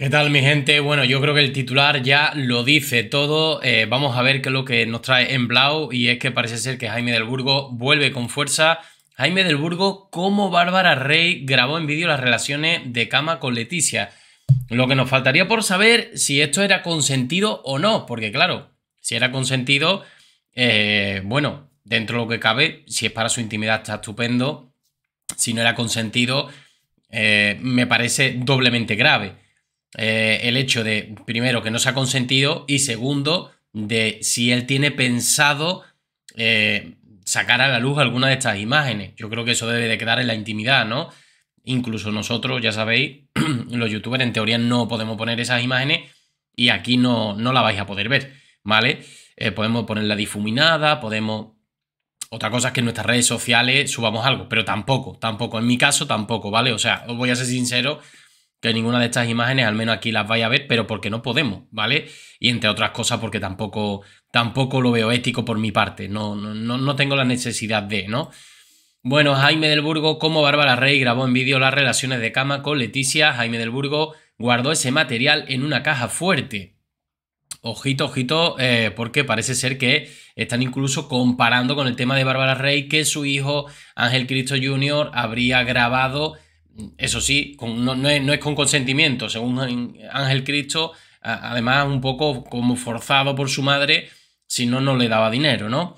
¿Qué tal mi gente? Bueno, yo creo que el titular ya lo dice todo. Eh, vamos a ver qué es lo que nos trae en Blau y es que parece ser que Jaime del Burgo vuelve con fuerza. Jaime del Burgo, como Bárbara Rey, grabó en vídeo las relaciones de cama con Leticia. Lo que nos faltaría por saber si esto era consentido o no, porque claro, si era consentido, eh, bueno, dentro de lo que cabe, si es para su intimidad está estupendo, si no era consentido, eh, me parece doblemente grave. Eh, el hecho de, primero, que no se ha consentido y segundo, de si él tiene pensado eh, sacar a la luz alguna de estas imágenes. Yo creo que eso debe de quedar en la intimidad, ¿no? Incluso nosotros, ya sabéis, los youtubers en teoría no podemos poner esas imágenes y aquí no, no la vais a poder ver, ¿vale? Eh, podemos ponerla difuminada, podemos... Otra cosa es que en nuestras redes sociales subamos algo, pero tampoco, tampoco, en mi caso tampoco, ¿vale? O sea, os voy a ser sincero, que ninguna de estas imágenes, al menos aquí las vaya a ver, pero porque no podemos, ¿vale? Y entre otras cosas porque tampoco, tampoco lo veo ético por mi parte, no, no, no tengo la necesidad de, ¿no? Bueno, Jaime del Burgo, como Bárbara Rey grabó en vídeo las relaciones de cama con Leticia, Jaime del Burgo guardó ese material en una caja fuerte. Ojito, ojito, eh, porque parece ser que están incluso comparando con el tema de Bárbara Rey que su hijo Ángel Cristo Jr. habría grabado eso sí, no, es, con consentimiento. Según Ángel Cristo, además un poco como forzado por su madre, si no, no le daba dinero, ¿no?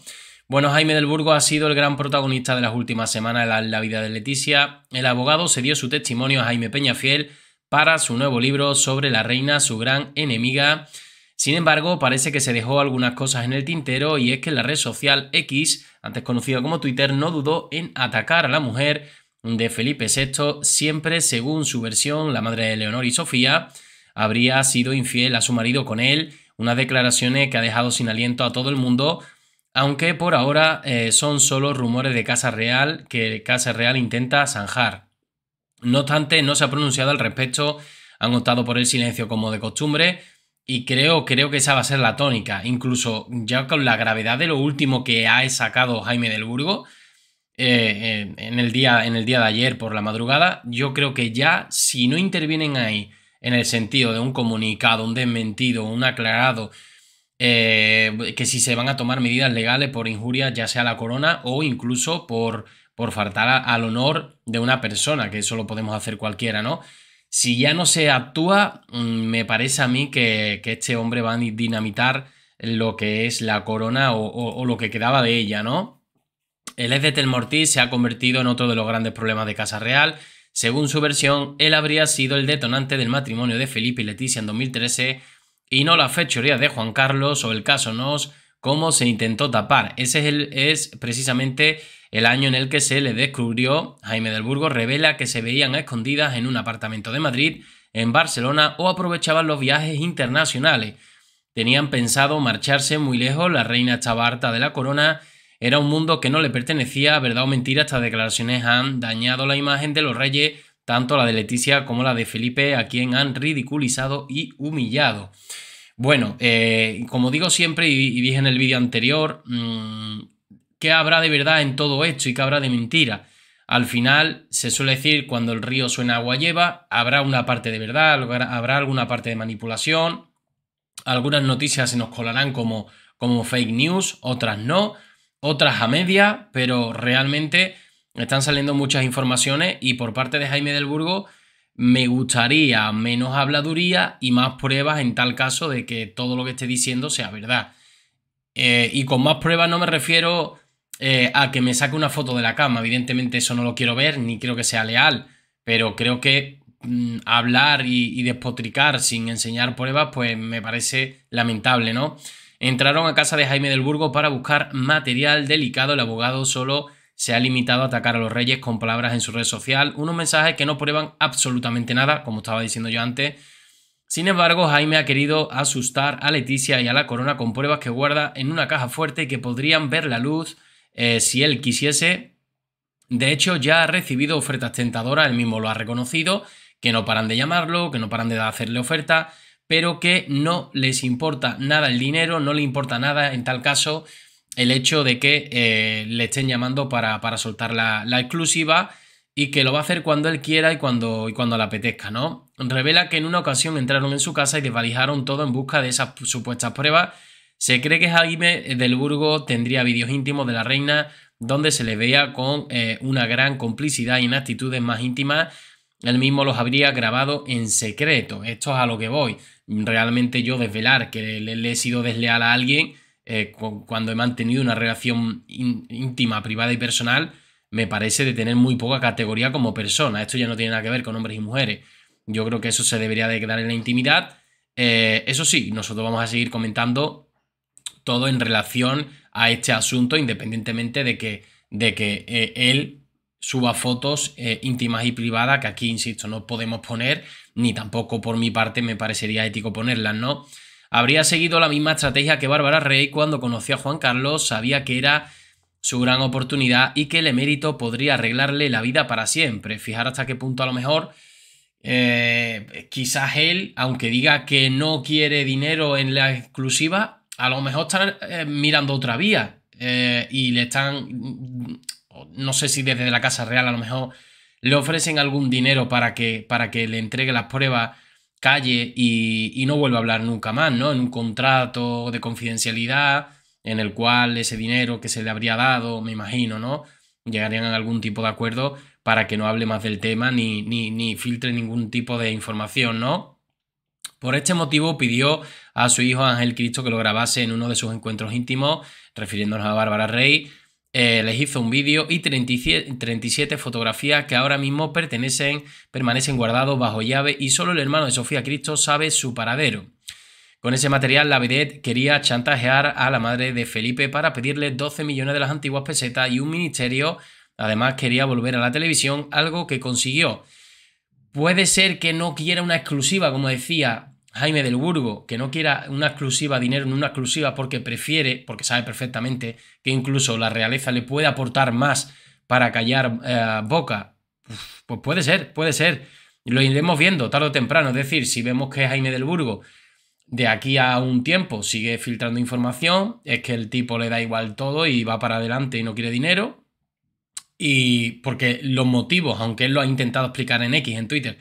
Bueno, Jaime del Burgo ha sido el gran protagonista de las últimas semanas en la, la vida de Leticia. El abogado se dio su testimonio a Jaime Peñafiel para su nuevo libro sobre la reina, su gran enemiga. Sin embargo, parece que se dejó algunas cosas en el tintero y es que la red social X, antes conocida como Twitter, no dudó en atacar a la mujer de Felipe VI, siempre según su versión, la madre de Leonor y Sofía habría sido infiel a su marido con él, unas declaraciones que ha dejado sin aliento a todo el mundo, aunque por ahora eh, son solo rumores de Casa Real que Casa Real intenta zanjar. No obstante, no se ha pronunciado al respecto, han optado por el silencio como de costumbre, y creo, creo que esa va a ser la tónica. Incluso ya con la gravedad de lo último que ha sacado Jaime del Burgo, eh, en, el día, en el día de ayer por la madrugada, yo creo que ya si no intervienen ahí en el sentido de un comunicado, un desmentido, un aclarado, eh, que si se van a tomar medidas legales por injuria, ya sea la corona o incluso por, por faltar al honor de una persona, que eso lo podemos hacer cualquiera, ¿no? Si ya no se actúa, mm, me parece a mí que, este hombre va a dinamitar lo que es la corona o lo que quedaba de ella, ¿no? El ex de Telmortis se ha convertido en otro de los grandes problemas de Casa Real. Según su versión, él habría sido el detonante del matrimonio de Felipe y Leticia en 2013 y no la fechoría de Juan Carlos o el caso Nos, como se intentó tapar. Ese es, el, es precisamente el año en el que se le descubrió. Jaime del Burgo revela que se veían escondidas en un apartamento de Madrid, en Barcelona o aprovechaban los viajes internacionales. Tenían pensado marcharse muy lejos, la reina estaba harta de la corona era un mundo que no le pertenecía, verdad o mentira, estas declaraciones han dañado la imagen de los reyes, tanto la de Leticia como la de Felipe, a quien han ridiculizado y humillado. Bueno, eh, como digo siempre y, dije en el vídeo anterior, mm, ¿qué habrá de verdad en todo esto y qué habrá de mentira? Al final se suele decir cuando el río suena agua lleva, habrá una parte de verdad, habrá alguna parte de manipulación, algunas noticias se nos colarán como, como fake news, otras no, otras a media, pero realmente están saliendo muchas informaciones y por parte de Jaime del Burgo me gustaría menos habladuría y más pruebas en tal caso de que todo lo que esté diciendo sea verdad. Eh, y con más pruebas no me refiero eh, a que me saque una foto de la cama, evidentemente eso no lo quiero ver ni creo que sea leal, pero creo que mm, hablar y, y despotricar sin enseñar pruebas pues me parece lamentable, ¿no? Entraron a casa de Jaime del Burgo para buscar material delicado. El abogado solo se ha limitado a atacar a los reyes con palabras en su red social, unos mensajes que no prueban absolutamente nada, como estaba diciendo yo antes. Sin embargo, Jaime ha querido asustar a Leticia y a la corona con pruebas que guarda en una caja fuerte que podrían ver la luz eh, si él quisiese. De hecho, ya ha recibido ofertas tentadoras, él mismo lo ha reconocido, que no paran de llamarlo, que no paran de hacerle oferta pero que no les importa nada el dinero, no le importa nada en tal caso el hecho de que eh, le estén llamando para, soltar la, exclusiva y que lo va a hacer cuando él quiera y cuando, y cuando le apetezca, ¿no? Revela que en una ocasión entraron en su casa y desvalijaron todo en busca de esas supuestas pruebas. Se cree que Jaime eh, del Burgo tendría vídeos íntimos de la reina donde se le veía con eh, una gran complicidad y en actitudes más íntimas él mismo los habría grabado en secreto. Esto es a lo que voy. Realmente yo desvelar que le, he sido desleal a alguien eh, cuando he mantenido una relación íntima, privada y personal, me parece de tener muy poca categoría como persona. Esto ya no tiene nada que ver con hombres y mujeres. Yo creo que eso se debería de quedar en la intimidad. Eh, eso sí, nosotros vamos a seguir comentando todo en relación a este asunto, independientemente de que, de que eh, él suba fotos eh, íntimas y privadas que aquí, insisto, no podemos poner, ni tampoco por mi parte me parecería ético ponerlas, ¿no? Habría seguido la misma estrategia que Bárbara Rey cuando conoció a Juan Carlos, sabía que era su gran oportunidad y que el emérito podría arreglarle la vida para siempre. Fijar hasta qué punto a lo mejor eh, quizás él, aunque diga que no quiere dinero en la exclusiva, a lo mejor están eh, mirando otra vía y le están no sé si desde la Casa Real a lo mejor le ofrecen algún dinero para que, para que le entregue las pruebas, calle y, no vuelva a hablar nunca más, ¿no? En un contrato de confidencialidad en el cual ese dinero que se le habría dado, me imagino, ¿no? Llegarían a algún tipo de acuerdo para que no hable más del tema ni, ni, ni filtre ningún tipo de información, ¿no? Por este motivo pidió a su hijo Ángel Cristo que lo grabase en uno de sus encuentros íntimos, refiriéndonos a Bárbara Rey, eh, les hizo un vídeo y 37, fotografías que ahora mismo pertenecen, permanecen guardados bajo llave y solo el hermano de Sofía Cristo sabe su paradero. Con ese material, la vedette quería chantajear a la madre de Felipe para pedirle 12 millones de las antiguas pesetas y un ministerio. Además, quería volver a la televisión, algo que consiguió. Puede ser que no quiera una exclusiva, como decía, Jaime del Burgo, que no quiera una exclusiva, dinero en una exclusiva, porque prefiere, porque sabe perfectamente que incluso la realeza le puede aportar más para callar eh, boca, pues puede ser, puede ser. Lo iremos viendo tarde o temprano. Es decir, si vemos que Jaime del Burgo de aquí a un tiempo sigue filtrando información, es que el tipo le da igual todo y va para adelante y no quiere dinero. Y porque los motivos, aunque él lo ha intentado explicar en X, en Twitter,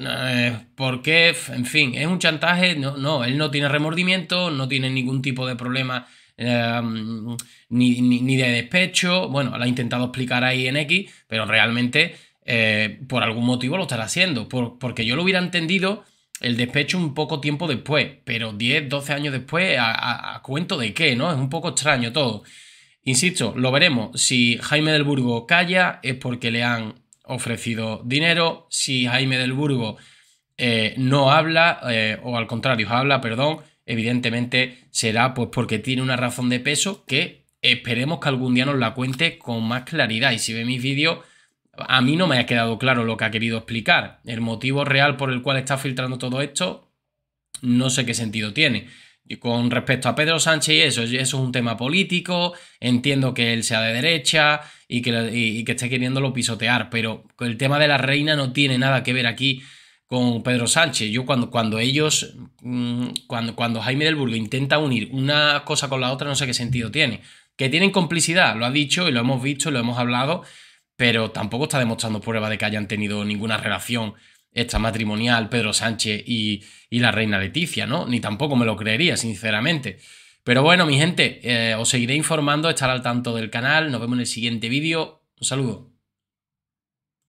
eh, porque, en fin, es un chantaje, no, él no tiene remordimiento, no tiene ningún tipo de problema em, ni, de despecho, bueno, lo ha intentado explicar ahí en X, pero realmente eh, por algún motivo lo estará haciendo, porque yo lo hubiera entendido el despecho un poco tiempo después, pero 10, 12 años después, a, a cuento de qué, ¿no? Es un poco extraño todo. Insisto, lo veremos. Si Jaime del Burgo calla es porque le han ofrecido dinero. Si Jaime del Burgo eh, no habla, eh, o al contrario, habla, perdón, evidentemente será pues porque tiene una razón de peso que esperemos que algún día nos la cuente con más claridad. Y si ve mis vídeos, a mí no me ha quedado claro lo que ha querido explicar. El motivo real por el cual está filtrando todo esto, no sé qué sentido tiene. Y con respecto a Pedro Sánchez y eso, eso es un tema político, entiendo que él sea de derecha y que, que esté queriéndolo pisotear, pero el tema de la reina no tiene nada que ver aquí con Pedro Sánchez. Yo cuando, cuando ellos, mm, cuando, Jaime del Burgo intenta unir una cosa con la otra, no sé qué sentido tiene. Que tienen complicidad, lo ha dicho y lo hemos visto y lo hemos hablado, pero tampoco está demostrando prueba de que hayan tenido ninguna relación esta matrimonial, Pedro Sánchez y, la reina Leticia, ¿no? Ni tampoco me lo creería, sinceramente. Pero bueno, mi gente, eh, os seguiré informando, estar al tanto del canal, nos vemos en el siguiente vídeo. Un saludo.